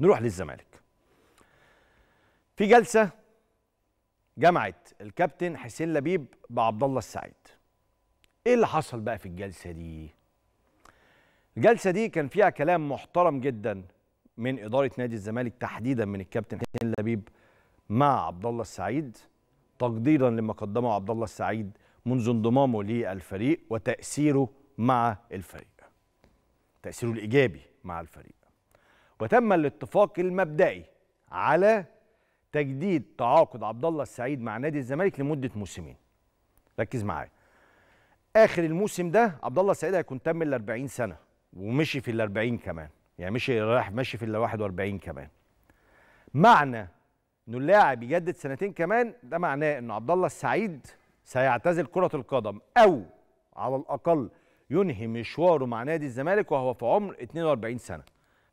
نروح للزمالك في جلسه جمعت الكابتن حسين لبيب بعبد الله السعيد ايه اللي حصل بقى في الجلسه دي الجلسه دي كان فيها كلام محترم جدا من اداره نادي الزمالك تحديدا من الكابتن حسين لبيب مع عبد الله السعيد تقديرا لما قدمه عبد الله السعيد منذ انضمامه للفريق وتاثيره مع الفريق تاثيره الايجابي مع الفريق وتم الاتفاق المبدئي على تجديد تعاقد عبد الله السعيد مع نادي الزمالك لمده موسمين ركز معايا اخر الموسم ده عبد الله السعيد هيكون تم ال 40 سنه ومشي في ال 40 كمان يعني مشي رايح ماشي في ال 41 كمان معنى انه اللاعب يجدد سنتين كمان ده معناه انه عبد الله السعيد سيعتزل كره القدم او على الاقل ينهي مشواره مع نادي الزمالك وهو في عمر 42 سنه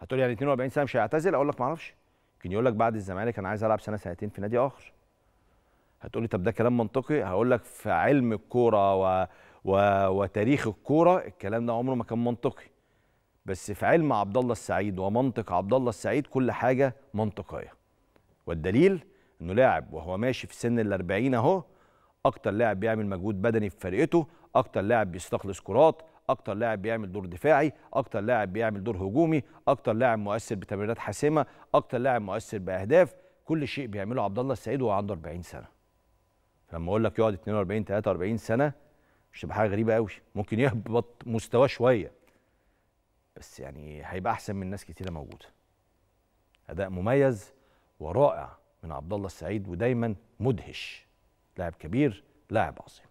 هتقول يعني 42 سنه مش هيعتزل اقول لك ما اعرفش يمكن يقول لك بعد الزمالك انا عايز العب سنه سنتين في نادي اخر هتقول لي طب ده كلام منطقي هقول لك في علم الكوره و... و... وتاريخ الكوره الكلام ده عمره ما كان منطقي بس في علم عبد الله السعيد ومنطق عبد الله السعيد كل حاجه منطقيه والدليل انه لاعب وهو ماشي في سن ال40 اهو اكتر لاعب بيعمل مجهود بدني في فرقته اكتر لاعب بيستخلص كرات اكتر لاعب بيعمل دور دفاعي اكتر لاعب بيعمل دور هجومي اكتر لاعب مؤثر بتمريرات حاسمه اكتر لاعب مؤثر باهداف كل شيء بيعمله عبد الله السعيد وهو عنده 40 سنه فلما اقول لك يقعد 42 43 سنه مش تبقى حاجه غريبه قوي ممكن يهبط مستواه شويه بس يعني هيبقى احسن من ناس كتيره موجوده اداء مميز ورائع من عبد الله السعيد ودايما مدهش لاعب كبير لاعب عظيم